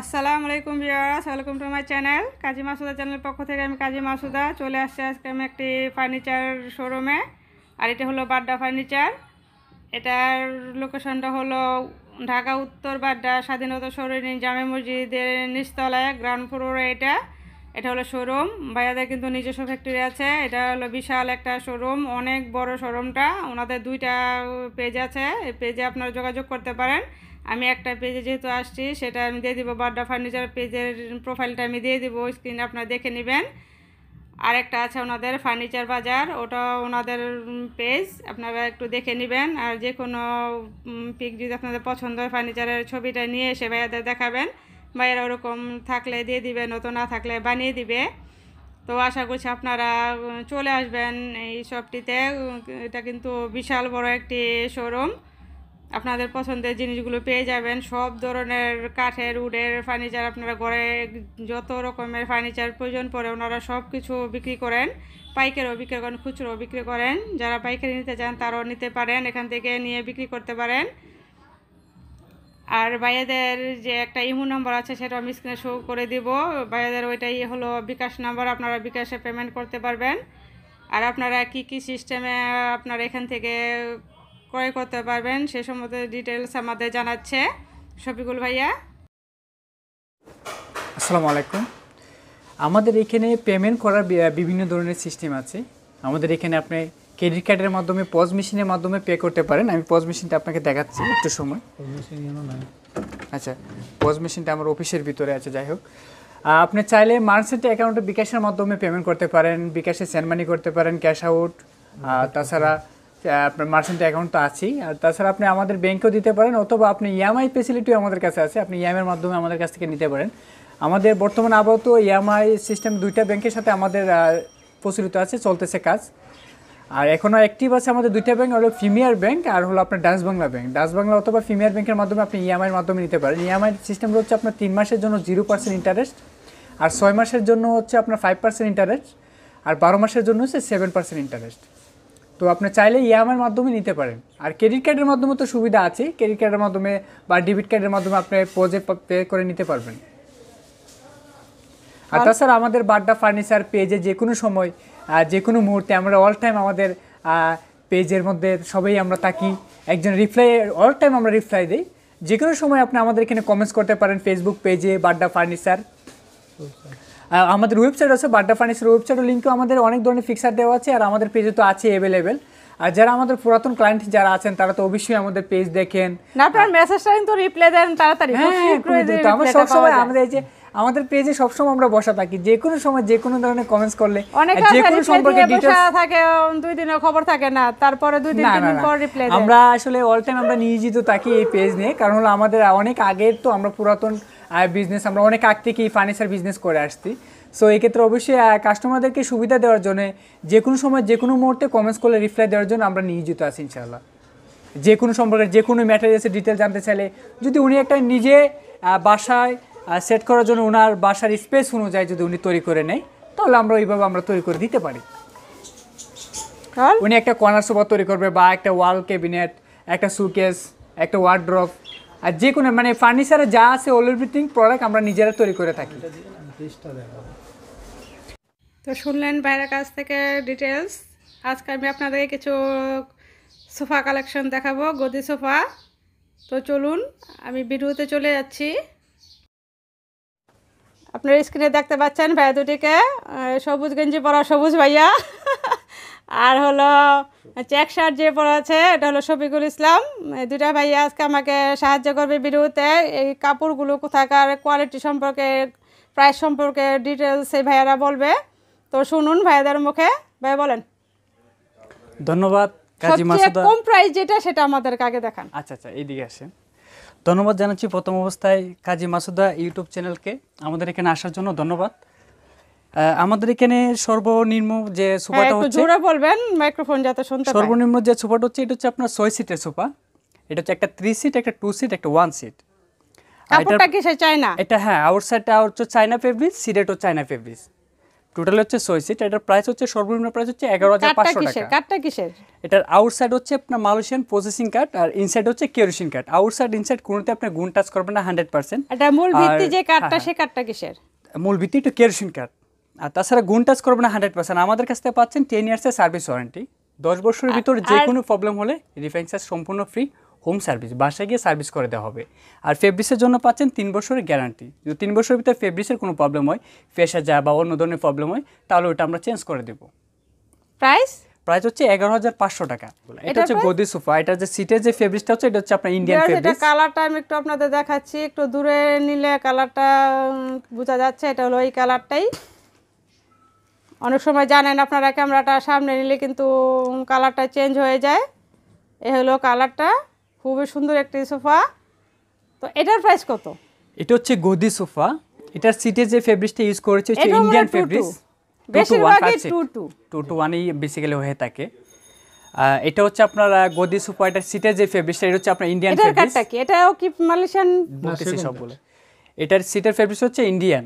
আসসালামু আলাইকুম বিয়ার্স welcome to my channel Kazi Masuda channel পক্ষ থেকে আমি কাজী মাসুদা চলে আসছি আজকে আমি একটি ফার্নিচার শোরুমে আর এটা হলো বাড্ডা ফার্নিচার এটার লোকেশনটা হলো ঢাকা উত্তর বাড্ডা স্বাধীনতা সরণী জামে মসজিদের নিচতলায় গ্রাউন্ড ফ্লোরে এটা এটা হলো শোরুম ভাইয়াদের কিন্তু নিজস্ব ফ্যাক্টরি আছে এটা হলো বিশাল একটা শোরুম অনেক বড় শোরুমটা ওনাদের দুইটা পেজ আছে এই পেজে আপনারা যোগাযোগ করতে পারেন আমি একটা পেজে যেহেতু আসছি সেটা আমি দিয়ে দিব বাড্ডা ফার্নিচার পেজের প্রোফাইলটা আমি দিয়ে দিব স্ক্রিনে আপনারা দেখে নেবেন আর একটা আছে ওনাদের ফার্নিচার বাজার ওটা ওনাদের পেজ আপনারা একটু দেখে নেবেন আর যে কোনো পিক যদি আপনাদের পছন্দ হয় ফার্নিচারের ছবিটা নিয়ে এসে ভাইয়াদের দেখাবেন ভাইয়েরা ওরকম থাকলে দিয়ে দিবেন অত না থাকলে বানিয়ে দিবে তো আশা করছি আপনারা চলে আসবেন এই শপটিতে এটা কিন্তু বিশাল বড় একটি শোরুম আপনাদের পছন্দের জিনিসগুলো পেয়ে যাবেন সব ধরনের কাঠের উডের ফার্নিচার আপনারা ঘরে যত রকমের ফার্নিচার প্রয়োজন পড়ে ওনারা সব কিছু বিক্রি করেন পাইকারিও বিক্রি করেন খুচরো বিক্রি করেন যারা পাইকারি নিতে চান তারাও নিতে পারেন এখান থেকে নিয়ে বিক্রি করতে পারেন আর ভাইয়াদের যে একটা ইমো নাম্বার আছে সেটা আমি স্ক্রিনে শো করে দিব ভাইয়াদের ওইটাই হলো বিকাশ নাম্বার আপনারা বিকাশে পেমেন্ট করতে পারবেন আর আপনারা কি কি সিস্টেমে আপনারা এখান থেকে ক্রয় করতে পারবেন সে সম্বন্ধে ডিটেলস আমাদের জানাচ্ছে শফিকুল ভাইয়া আসসালামু আলাইকুম আমাদের এখানে পেমেন্ট করার বিভিন্ন ধরনের সিস্টেম আছে আমাদের এখানে আপনি ক্রেডিট কার্ডের মাধ্যমে পজ মেশিনের মাধ্যমে পে করতে পারেন আমি পজ মেশিনটা আপনাকে দেখাচ্ছি একটু সময় আচ্ছা পজ মেশিনটা আমার অফিসের ভিতরে আছে যাই হোক আপনি চাইলে মার্সেন্ট অ্যাকাউন্টে বিকাশের মাধ্যমে পেমেন্ট করতে পারেন বিকাশে সেন্ড মানি করতে পারেন ক্যাশ আউট তাছাড়া আপনার মার্চেন্ট অ্যাকাউন্ট তো আছেই আর তাছাড়া আপনি আমাদের ব্যাংকেও দিতে পারেন অথবা আপনি ইএমআই e ফেসিলিটিও আমাদের কাছে আছে আপনি ইএমআইয়ের e মাধ্যমে আমাদের কাছ থেকে নিতে পারেন আমাদের বর্তমানে আপাতত ইএমআই e সিস্টেম দুইটা ব্যাংকের সাথে আমাদের প্রচলিত আছে চলতেছে কাজ আর এখনও অ্যাক্টিভ আছে আমাদের দুইটা ব্যাংক হলো ফিমিয়ার ব্যাংক আর হলো আপনার Dutch Bangla bank Dutch Bangla অথবা ফিমিয়ার ব্যাংকের মাধ্যমে আপনি ইএমআইয়ের মাধ্যমে নিতে পারেন ইএমআই সিস্টেম হচ্ছে আপনার তিন মাসের জন্য জিরো পার্সেন্ট ইন্টারেস্ট আর ছয় মাসের জন্য হচ্ছে আপনার ফাইভ পার্সেন্ট ইন্টারেস্ট আর বারো মাসের জন্য হচ্ছে সেভেন পার্সেন্ট ইন্টারেস্ট তো আপনি চাইলে ইএমআইয়ের মাধ্যমে নিতে পারেন আর ক্রেডিট কার্ডের মাধ্যমে তো সুবিধা আছে ক্রেডিট কার্ডের মাধ্যমে বা ডেবিট কার্ডের মাধ্যমে আপনি পজে পে করে নিতে পারবেন আর তাছাড়া আমাদের বাড্ডা ফার্নিচার পেজে যে কোনো সময় যে কোনো মুহূর্তে আমরা অল টাইম আমাদের পেজের মধ্যে সবাই আমরা তাকি একজন রিপ্লাই অল টাইম আমরা রিপ্লাই দিই যে কোনো সময় আপনি আমাদের এখানে কমেন্টস করতে পারেন ফেসবুক পেজে বাড্ডা ফার্নিচার আমাদের ওয়েবসাইট আছে বাড্ডা ফার্নিচার ওয়েবসাইটের লিঙ্কও আমাদের অনেক ধরনের ফিক্সার দেওয়া আছে আর আমাদের পেজে তো আছে অ্যাভেলেবেল আর যারা আমাদের পুরাতন ক্লায়েন্ট যারা আছেন তারা তো অবশ্যই আমাদের পেজ দেখেন না আপনার মেসেজটা কিন্তু রিপ্লাই দেন তাড়াতাড়ি হ্যাঁ, আমরা সবসময় আমাদের এই যে আমাদের পেজে সবসময় আমরা বসা থাকি যে কোনো সময় যে কোনো ধরনের কমেন্টস করলে যে কোনো সম্পর্কে ডিটেইলস থাকে দুই দিনের খবর থাকে না তারপরে দুই দিন তিন দিন পর রিপ্লাই আমরা আসলে অল টাইম আমরা নিয়োজিত থাকি এই পেজ নিয়ে কারণ হলো আমাদের অনেক আগের তো আমরা পুরাতন বিজনেস আমরা অনেক আগ থেকেই ফার্নিচার বিজনেস করে আসছি সো এক্ষেত্রে অবশ্যই কাস্টমারদেরকে সুবিধা দেওয়ার জন্য যে কোনো সময় যে কোনো মুহূর্তে কমেন্টস করলে রিপ্লাই দেওয়ার জন্য আমরা নিয়োজিত আছি ইনশাল্লাহ যে কোনো সম্পর্কে যে কোনো ম্যাটেরিয়ালসের ডিটেল জানতে চাইলে যদি উনি একটা নিজে বাসায় সেট করার জন্য ওনার বাসার স্পেস অনুযায়ী যদি উনি তৈরি করে নেয় তাহলে আমরা ওইভাবে আমরা তৈরি করে দিতে পারি উনি একটা কর্নার সোফা তৈরি করবে বা একটা ওয়াল ক্যাবিনেট একটা সুকেস একটা ওয়ার্ড্রপ আর যে কোনো মানে ফার্নিচারে যা আছে অল এভরিথিং প্রোডাক্ট আমরা নিজেরা তৈরি করে থাকি তো শুনলেন বাইরের কাছ থেকে ডিটেলস আজকে আমি আপনাদেরকে কিছু সোফা কালেকশন দেখাবো গদি সোফা তো চলুন আমি ভিডিওতে চলে যাচ্ছি আপনার স্ক্রিনে দেখতে পাচ্ছেন ভাইয়া দুটিকে সবুজ গেঞ্জি পরা সবুজ ভাইয়া আর হলো চেক শার্ট যে পড়েছে এটা হলো শফিকুল ইসলাম দুটা ভাইয়া আজকে আমাকে সাহায্য করবে বিরুতে এই কাপড়গুলো কোথাকার কোয়ালিটি সম্পর্কে প্রাইস সম্পর্কে ডিটেলস এই ভাইয়ারা বলবে তো শুনুন ভাইয়াদের মুখে ভাই বলেন ধন্যবাদ কাজী মাসুদ কম প্রাইস যেটা সেটা আমাদের আগে দেখান আচ্ছা আচ্ছা এইদিকে আসেন ধন্যবাদ জানাচ্ছি প্রথম অবস্থায় কাজী মাসুদা ইউটিউব চ্যানেলকে আমাদের এখানে আসার জন্য ধন্যবাদ আমাদের এখানে সর্বনিম্ন যে হ্যাঁ, সোফাটা হচ্ছে জোরে বলবেন মাইক্রোফোন যাতে শুনতে পায় সর্বনিম্ন যে সোফাটা হচ্ছে এটা হচ্ছে আপনার 6 সিটের সোফা এটা হচ্ছে একটা 3 সিট একটা 2 সিট একটা 1 সিট কাপড়টা কি সে চায়না এটা হ্যাঁ আউটসাইডটা হচ্ছে চায়না ফেব্রিক সিটেটও চায়না ফেব্রিক টোটাল হচ্ছে 6 সিট এটার প্রাইস হচ্ছে সর্বনিম্ন প্রাইস হচ্ছে এগারো হাজার কাটটা কিসের কাঠটা কিসের এটার আউটসাইড হচ্ছে আপনার মালয়েশিয়ান প্রসেসিং কাট আর ইনসাইড হচ্ছে কেরোসিন কাট আউটসাইড ইনসাইড কোনোতে আপনি গুণ টাচ করবেন না হান্ড্রেড এটা মূল ভিত্তি যে হ্যাঁ, কাঠটা হ্যাঁ। সে কাঠটা কিসের মূল ভিত্তি এটা কেরোসিন কাট আর তাছাড়া গুন টাচ করবে না হান্ড্রেড পার্সেন্ট আমাদের কাছ থেকে পাচ্ছেন টেন ইয়ার্সের সার্ভিস ওয়ারেন্টি দশ বছরের ভিতর যে কোনো প্রবলেম হলে রিফাইন চার্জ সম্পূর্ণ ফ্রি হোম সার্ভিস বাসায় গিয়ে সার্ভিস করে দেওয়া হবে আর ফেব্রিক্সের জন্য পাচ্ছেন তিন বছরের গ্যারান্টি যদি তিন বছরের ভিতরে ফেব্রিক্সের কোনো প্রবলেম হয় ফেসা যায় বা অন্য ধরনের প্রবলেম হয় তাহলে ওটা আমরা চেঞ্জ করে দেবো প্রাইস প্রাইস হচ্ছে এগারো হাজার পাঁচশো টাকা এটা হচ্ছে গদি সোফা এটা যে সিটের যে ফেব্রিকটা হচ্ছে এটা হচ্ছে আপনার ইন্ডিয়ান ফেব্রিক এটা কালারটা আমি একটু আপনাদের দেখাচ্ছি একটু দূরে নিলে কালারটা বোঝা যাচ্ছে এটা হলো এই কালারটাই অনেক সময় জানেন আপনারা ক্যামেরাটা সামনে নিলে কিন্তু কালারটা চেঞ্জ হয়ে যায় এ হলো কালারটা খুবই সুন্দর একটি সোফা তো এটার প্রাইস কত এটা হচ্ছে গদি সোফা এটার সিটে যে ফেব্রিকটা ইউজ করেছে হচ্ছে ইন্ডিয়ান ফেব্রিক বেশিরভাগই টু টু টু টু ওয়ানই বেসিক্যালি হয়ে থাকে এটা হচ্ছে আপনার গদি সোফা এটার সিটে যে ফেব্রিকটা এটা হচ্ছে আপনার ইন্ডিয়ান ফেব্রিক্স এটাও কি মালেশিয়ান বলতেছি সব বলে এটার সিটের ফেব্রিক হচ্ছে ইন্ডিয়ান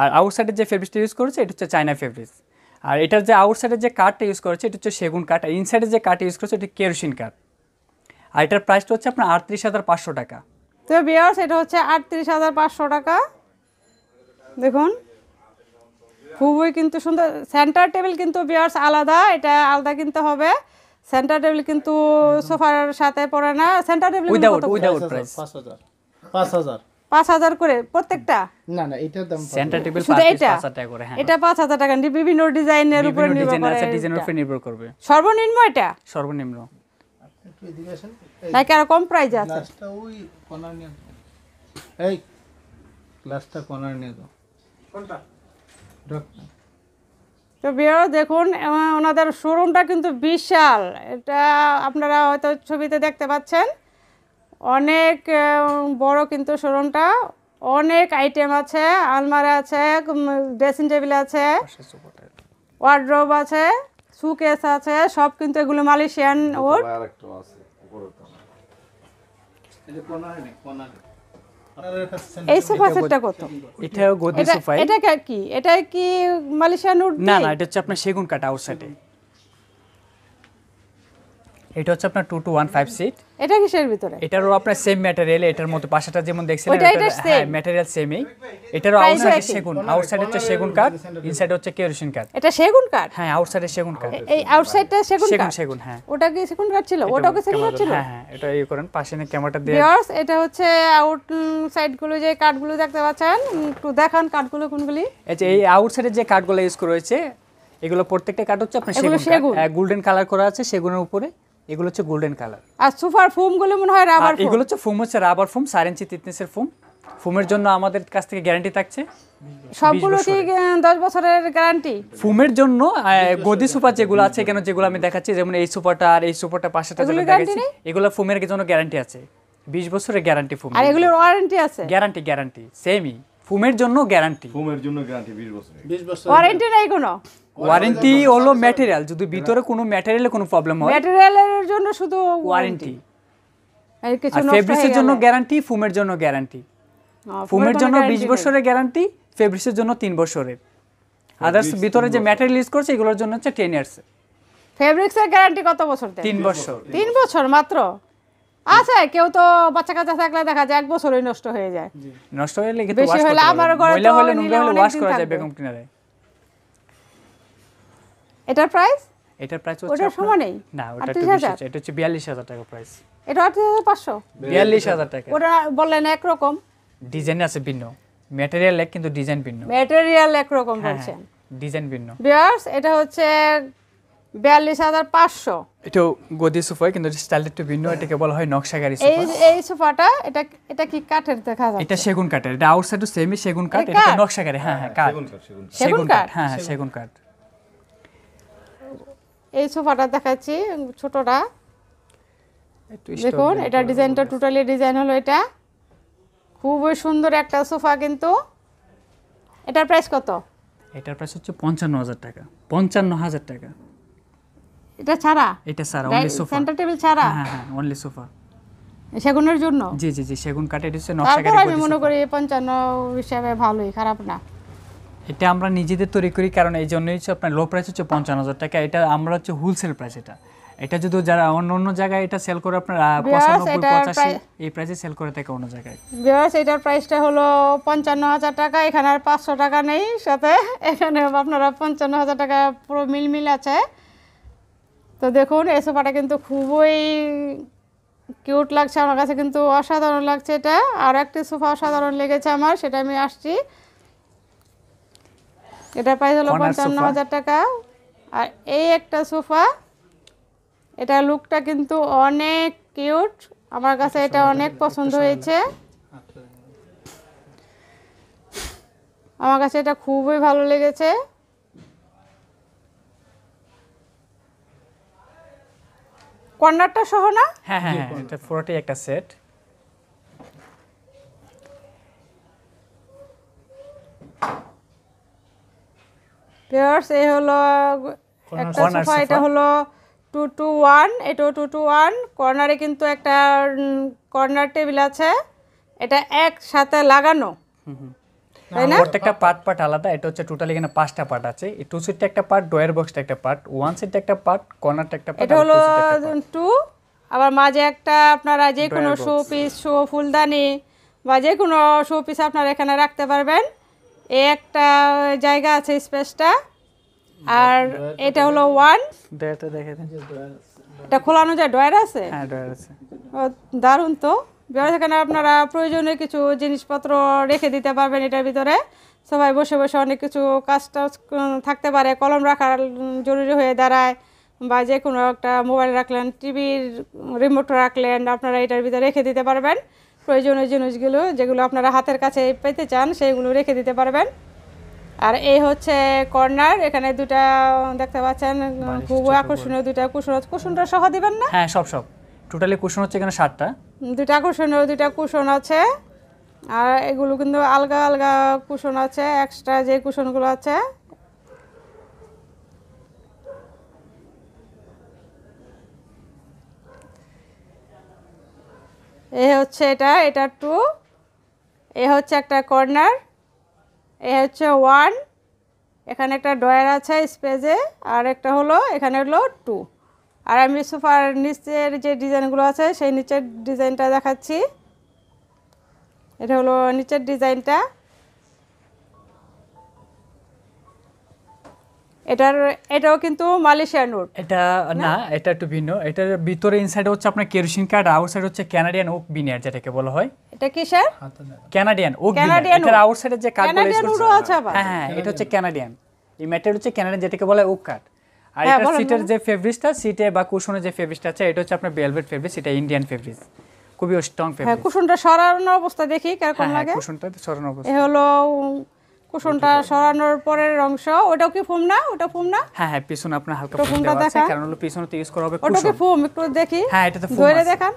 আর আউটসাইডের যে ফেব্রিক্সটা ইউজ করেছে এটা হচ্ছে চায়না ফেব্রিক্স আর এটার যে আউটসাইডের যে কাঠটা ইউজ করেছে এটা হচ্ছে সেগুন কাঠ আর ইনসাইডের যে কাঠ ইউজ করেছে এটা কেরোসিন কাঠ আর এটার প্রাইসটা হচ্ছে আপনার আটত্রিশ হাজার পাঁচশো টাকা তো বিয়ার্স এটা হচ্ছে আটত্রিশ হাজার পাঁচশো টাকা দেখুন খুবই কিন্তু সুন্দর সেন্টার টেবিল কিন্তু বিয়ার্স আলাদা এটা আলাদা কিনতে হবে সেন্টার টেবিল কিন্তু সোফার সাথে পড়ে না centre table without without price 5000 5000 5000 করে প্রত্যেকটা না না এটার দাম সেন্টার টেবিল 5000 টাকা করে হ্যাঁ এটা 5000 হ্যাঁ। টাকা বিভিন্ন ডিজাইনের উপর নির্ভর করে ডিজাইনের উপর নির্ভর করবে সর্বনিম্ন এটা সর্বনিম্ন নাকি কম প্রাইস আছে লাস্টটা ওই নিয়ে এই লাস্টটা নিয়ে দাও তো বিয়ার দেখুন ওনাদের শোরুমটা কিন্তু বিশাল এটা আপনারা হয়তো ছবিতে দেখতে পাচ্ছেন অনেক বড় কিন্তু শোরুমটা অনেক আইটেম আছে আলমারি আছে ড্রেসিং টেবিল আছে ওয়ার্ড্রোব আছে সুকেস আছে সব কিন্তু এগুলো মালয়েশিয়ান ওর এই সোফা সেটটা কত এটা কি এটা কি মালয়েশিয়ান উড না না এটা হচ্ছে আপনার সেগুন কাটা আউটসাইডে এটা হচ্ছে আপনার সিট এটা কিসের ভিতরে এটারও আপনার সেম ম্যাটেরিয়াল এটার মতো পাশাটা যেমন দেখছিলেন হ্যাঁ ম্যাটেরিয়াল সেমই এটারও আউটসাইডে সেগুন আউটসাইড হচ্ছে সেগুন কাঠ ইনসাইড হচ্ছে কেরোসিন কাঠ এটা সেগুন কাঠ হ্যাঁ আউটসাইডে সেগুন কাঠ এই আউটসাইডটা সেগুন কাঠ সেগুন হ্যাঁ ওটা কি সেগুন কাঠ ছিল ওটাও কি সেগুন ছিল হ্যাঁ হ্যাঁ এটা ইয়ে করেন পাশে না ক্যামেরাটা দিয়ে ভিউয়ার্স এটা হচ্ছে আউটসাইড গুলো যে গুলো দেখতে পাচ্ছেন একটু দেখান গুলো কোনগুলি এই যে এই আউটসাইডে যে গুলো ইউজ করা হয়েছে এগুলো প্রত্যেকটা কাঠ হচ্ছে আপনার সেগুন গোল্ডেন কালার হ্যাঁ, করা আছে সেগুনের উপরে এগুলো হচ্ছে গোল্ডেন কালার আর সুপার ফোম গুলো মনে হয় রাবার ফোম এগুলো হচ্ছে ফোম হচ্ছে রাবার ফোম 4 ইঞ্চি থিকনেসের ফোম ফোমের জন্য আমাদের কাছ থেকে গ্যারান্টি থাকছে সবগুলো কি 10 বছরের গ্যারান্টি ফোমের জন্য গদি সুপার যেগুলো আছে কেন যেগুলো আমি দেখাচ্ছি যেমন এই সুপারটা আর এই সুপারটা পাশাটা যেগুলো দেখাচ্ছি এগুলো ফোমের জন্য গ্যারান্টি আছে 20 বছরের গ্যারান্টি ফোম আর এগুলোর ওয়ারেন্টি আছে গ্যারান্টি গ্যারান্টি সেমই ফোমের জন্য গ্যারান্টি ফোমের জন্য গ্যারান্টি 20 বছরের 20 বছর ওয়ারেন্টি নাই কোনো ওয়ারেন্টি হলো ম্যাটেরিয়াল যদি হ্যাঁ। ভিতরে কোনো ম্যাটেরিয়ালে কোনো প্রবলেম হয় ম্যাটেরিয়ালের জন্য শুধু ওয়ারেন্টি আর কিছু ফেব্রিক্সের জন্য গ্যারান্টি ফুমের জন্য গ্যারান্টি ফুমের জন্য 20 বছরের গ্যারান্টি ফেব্রিক্সের জন্য 3 বছরের আদার্স ভিতরে যে ম্যাটেরিয়াল ইউজ করছে এগুলোর জন্য হচ্ছে 10 ইয়ার্স ফেব্রিক্সের গ্যারান্টি কত বছর দেয় 3 বছর 3 বছর মাত্র আচ্ছা কেউ তো বাচ্চা কাচ্চা থাকলে দেখা যায় এক বছরই নষ্ট হয়ে যায় নষ্ট হয়ে গেলে বেশি হলে আমার ঘরে তো ওয়াশ করা যায় বেগম কিনারে এটার প্রাইস এটার প্রাইস হচ্ছে ওটা সমান নেই না ওটা একটু বেশি এটা হচ্ছে 42000 টাকা প্রাইস এটা 38500 42000 টাকা ওটা বললেন এক রকম ডিজাইন আছে ভিন্ন ম্যাটেরিয়াল এক কিন্তু ডিজাইন ভিন্ন ম্যাটেরিয়াল এক রকম বলছেন হ্যাঁ, ডিজাইন ভিন্ন বিয়ার্স এটা হচ্ছে 42500 এটা গদি সোফা কিন্তু স্টাইল একটু ভিন্ন এটাকে বলা হয় নকশাকারী সোফা এই এই সোফাটা এটা এটা কি কাঠের দেখা যাচ্ছে এটা সেগুন কাঠের এটা আউটসাইড আউটসাইডও সেমি সেগুন কাঠ এটা নকশাকারী হ্যাঁ হ্যাঁ কাঠ সেগুন কাঠ সেগুন কাঠ হ্যাঁ, হ্যাঁ সেগুন কাঠ এই সোফাটা দেখাচ্ছি ছোটটা দেখুন এটা ডিজাইনটা টোটালি ডিজাইন হলো এটা খুবই সুন্দর একটা সোফা কিন্তু এটার প্রাইস কত এটার প্রাইস হচ্ছে পঞ্চান্ন হাজার টাকা পঞ্চান্ন হাজার টাকা এটা ছাড়া এটা ছাড়া অনলি সোফা সেন্টার টেবিল ছাড়া হ্যাঁ হ্যাঁ অনলি সোফা সেগুনের জন্য জি জি জি সেগুন কাঠের হচ্ছে নকশা কাঠের আমি মনে করি 55 হিসাবে ভালোই খারাপ না এটা আমরা নিজেদের তৈরি করি কারণ এই জন্যই হচ্ছে আপনার লো প্রাইস হচ্ছে পঞ্চান্ন হাজার টাকা এটা আমরা হচ্ছে হোলসেল প্রাইস এটা এটা যদি যারা অন্য অন্য জায়গায় এটা সেল করে আপনার এই প্রাইসে সেল করে থাকে অন্য জায়গায় বিয়ার্স এটার প্রাইসটা হলো পঞ্চান্ন হাজার টাকা এখানে আর পাঁচশো টাকা নেই সাথে এখানে আপনারা পঞ্চান্ন হাজার টাকা পুরো মিলমিল আছে তো দেখুন এই সোফাটা কিন্তু খুবই কিউট লাগছে আমার কাছে কিন্তু অসাধারণ লাগছে এটা আর একটি সোফা অসাধারণ লেগেছে আমার সেটা আমি আসছি এটা প্রাইস হলো পঞ্চান্ন হাজার টাকা আর এই একটা সোফা এটা লুকটা কিন্তু অনেক কিউট আমার কাছে আচ্ছা, এটা অনেক পছন্দ হয়েছে আচ্ছা। আমার কাছে এটা খুবই ভালো লেগেছে কর্নারটা সহ না হ্যাঁ হ্যাঁ, হ্যাঁ এটা পুরোটাই একটা সেট পেয়ার্স এই হলো একটা সোফা এটা হলো টু টু ওয়ান এটাও টু টু ওয়ান কর্নারে কিন্তু একটা কর্নার টেবিল আছে এটা একসাথে লাগানো প্রত্যেকটা পার্ট পার্ট আলাদা এটা হচ্ছে টোটালি এখানে পাঁচটা পার্ট আছে টু সিটটা একটা পার্ট ডয়ার বক্সটা একটা পার্ট ওয়ান সিটটা একটা পার্ট কর্নারটা একটা পার্ট এটা হলো টু আবার মাঝে একটা আপনারা যে কোনো শো পিস শো ফুলদানি বা যে কোনো শো পিস আপনারা এখানে রাখতে পারবেন একটা জায়গা আছে স্পেসটা আর এটা হলো ওয়ান ড্রয়ারটা দেখে দেন এটা খোলানো যায় ড্রয়ার আছে হ্যাঁ ডয়ার আছে ও দারুণ তো বিয়ার এখানে আপনারা প্রয়োজনীয় কিছু জিনিসপত্র রেখে দিতে পারবেন এটার ভিতরে সবাই বসে বসে অনেক কিছু কাজ টাজ থাকতে পারে কলম রাখার জরুরি হয়ে দাঁড়ায় বা যে কোনো একটা মোবাইল রাখলেন টিভির রিমোট রাখলেন আপনারা এটার ভিতরে রেখে দিতে পারবেন প্রয়োজনীয় জিনিসগুলো যেগুলো আপনারা হাতের কাছে পেতে চান সেইগুলো রেখে দিতে পারবেন আর এই হচ্ছে কর্নার এখানে দুটা দেখতে পাচ্ছেন খুব আকর্ষণীয় দুটা কুশন কুশনটা সহ দিবেন না হ্যাঁ সব সব টোটালি কুশন হচ্ছে এখানে ষাটটা দুটা আকর্ষণীয় দুটা কুশন আছে আর এগুলো কিন্তু আলগা আলগা কুশন আছে এক্সট্রা যে কুশনগুলো আছে এ হচ্ছে এটা এটা টু এ হচ্ছে একটা কর্নার এ হচ্ছে ওয়ান এখানে একটা ডয়ার আছে স্পেজে আর একটা হলো এখানে হলো টু আর আমি সোফার নিচের যে ডিজাইনগুলো আছে সেই নিচের ডিজাইনটা দেখাচ্ছি এটা হলো নিচের ডিজাইনটা এটার এটাও কিন্তু নোট এটা না এটা একটু ভিন্ন এটার ভিতরে হচ্ছে আপনার কেরোসিন কার্ড আউটসাইড হচ্ছে ক্যানাডিয়ান ওক বিনিয়ার যেটাকে বলা হয় এটা কি স্যার ক্যানাডিয়ান ওক এটার যে কার্ড আছে হ্যাঁ, হ্যাঁ এটা হচ্ছে ক্যানাডিয়ান এই হচ্ছে ক্যানাডিয়ান যেটাকে বলা হয় ওক কার্ড আর হ্যাঁ, এটা সিটের যে ফেব্রিকটা সিটে বা কুশনের যে ফেব্রিকটা আছে এটা হচ্ছে আপনার ভেলভেট ফেব্রিক সেটা ইন্ডিয়ান ফেব্রিক খুবই স্ট্রং ফেব্রিক হ্যাঁ কুশনটা সরানোর অবস্থা দেখি কেমন হ্যাঁ, লাগে কুশনটা সরানোর অবস্থা হলো কুশনটা সরানোর পরের অংশ ওটাও কি ফোম না ওটা ফোম না হ্যাঁ হ্যাঁ পিছনে আপনার হালকা ফোম দেওয়া আছে কারণ হলো পিছনে তো ইউজ করা হবে কুশন ওটা কি ফোম একটু দেখি হ্যাঁ এটা তো ফোম ধরে দেখান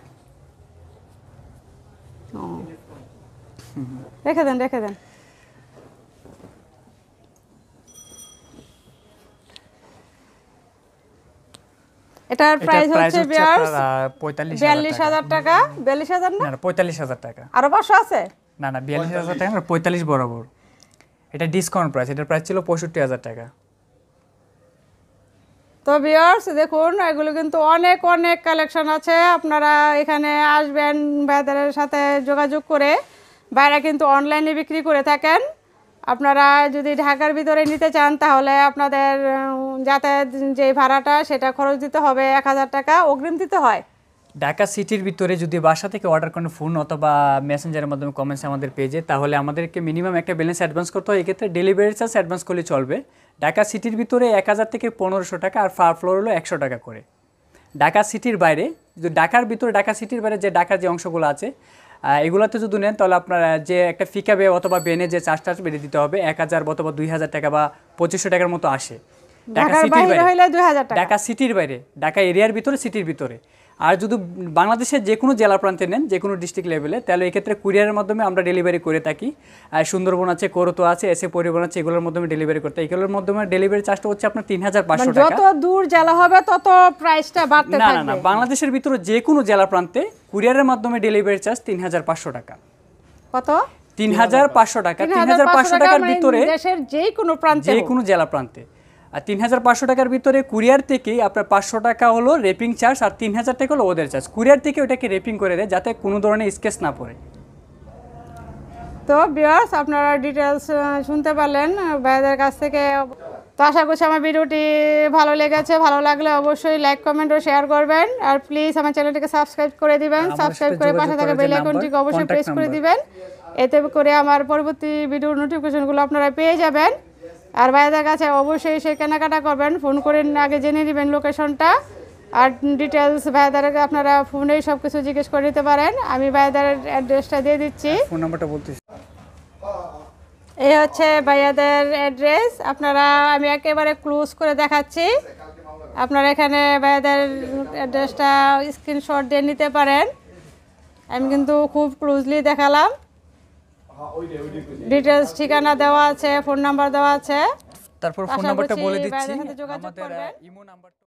রেখে দেন রেখে দেন এটার প্রাইস হচ্ছে বিয়ার্স 42000 টাকা 42000 না 45000 টাকা আরো 500 আছে না না 42000 টাকা 45 বরাবর এটা ডিসকাউন্ট প্রাইস এটার প্রাইস ছিল পঁয়ষট্টি হাজার টাকা তো বিয়ার্স দেখুন এগুলো কিন্তু অনেক অনেক কালেকশন আছে আপনারা এখানে আসবেন ভাইদের সাথে যোগাযোগ করে বাইরা কিন্তু অনলাইনে বিক্রি করে থাকেন আপনারা যদি ঢাকার ভিতরে নিতে চান তাহলে আপনাদের যাতায়াত যে ভাড়াটা সেটা খরচ দিতে হবে এক হাজার টাকা অগ্রিম দিতে হয় ঢাকা সিটির ভিতরে যদি বাসা থেকে অর্ডার করেন ফোন অথবা মেসেঞ্জারের মাধ্যমে কমেন্টস আমাদের পেজে তাহলে আমাদেরকে মিনিমাম একটা ব্যালেন্স অ্যাডভান্স করতে হয় এক্ষেত্রে ডেলিভারি চার্জ অ্যাডভান্স করলে চলবে ঢাকা সিটির ভিতরে এক হাজার থেকে পনেরোশো টাকা আর ফার ফ্লোর হলো একশো টাকা করে ঢাকা সিটির বাইরে যদি ঢাকার ভিতরে ঢাকা সিটির বাইরে যে ঢাকার যে অংশগুলো আছে এগুলোতে যদি নেন তাহলে আপনার যে একটা বে অথবা বেনে যে চার্জ টার্জ বেড়ে দিতে হবে এক হাজার অথবা দুই হাজার টাকা বা পঁচিশশো টাকার মতো আসে ঢাকা সিটির বাইরে ঢাকা সিটির বাইরে ঢাকা এরিয়ার ভিতরে সিটির ভিতরে আর যদি বাংলাদেশের যে কোনো জেলা প্রান্তে নেন যে কোনো ডিস্ট্রিক্ট লেভেলে তাহলে এক্ষেত্রে কুরিয়ারের মাধ্যমে আমরা ডেলিভারি করে থাকি আর সুন্দরবন আছে করতো আছে এসে পরিবহন আছে এগুলোর মাধ্যমে ডেলিভারি করতে এগুলোর মাধ্যমে ডেলিভারি চার্জটা হচ্ছে আপনার তিন হাজার পাঁচশো মানে যত দূর জেলা হবে তত প্রাইসটা বাড়তে না না বাংলাদেশের ভিতরে যে কোনো জেলা প্রান্তে কুরিয়ারের মাধ্যমে ডেলিভারি চার্জ তিন হাজার পাঁচশো টাকা কত তিন হাজার পাঁচশো টাকা তিন হাজার পাঁচশো টাকার মানে ভিতরে দেশের যে কোনো প্রান্তে যে কোনো জেলা প্রান্তে আর তিন হাজার পাঁচশো টাকার ভিতরে কুরিয়ার থেকেই আপনার পাঁচশো টাকা হলো রেপিং চার্জ আর তিন হাজার টাকা হলো ওদের চার্জ কুরিয়ার থেকে ওটাকে রেপিং করে দেয় যাতে কোনো ধরনের স্কেচ না পড়ে তো বিয়ার্স আপনারা ডিটেলস শুনতে পারলেন ভাইদের কাছ থেকে তো আশা করছি আমার ভিডিওটি ভালো লেগেছে ভালো লাগলে অবশ্যই লাইক কমেন্ট ও শেয়ার করবেন আর প্লিজ আমার চ্যানেলটিকে সাবস্ক্রাইব করে দিবেন হ্যাঁ, সাবস্ক্রাইব করে পাশে থাকা বেল আইকনটিকে অবশ্যই প্রেস করে দিবেন এতে করে আমার পরবর্তী ভিডিও নোটিফিকেশনগুলো আপনারা পেয়ে যাবেন আর ভাইদের কাছে অবশ্যই সে কেনাকাটা করবেন ফোন করে আগে জেনে নেবেন লোকেশনটা আর ডিটেলস ভাইদারকে আপনারা ফোনে সব কিছু জিজ্ঞেস করে নিতে পারেন আমি ভাইদের অ্যাড্রেসটা দিয়ে দিচ্ছি ফোন নাম্বারটা বলতেছি এই হচ্ছে ভাইয়াদের অ্যাড্রেস আপনারা আমি একেবারে ক্লোজ করে দেখাচ্ছি আপনারা এখানে ভাইয়াদের অ্যাড্রেসটা স্ক্রিনশট দিয়ে নিতে পারেন আমি কিন্তু খুব ক্লোজলি দেখালাম ডিটেলস ঠিকানা দেওয়া আছে ফোন নাম্বার দেওয়া আছে তারপর ফোন নাম্বারটা বলে দিচ্ছি আমাদের ইমো নাম্বার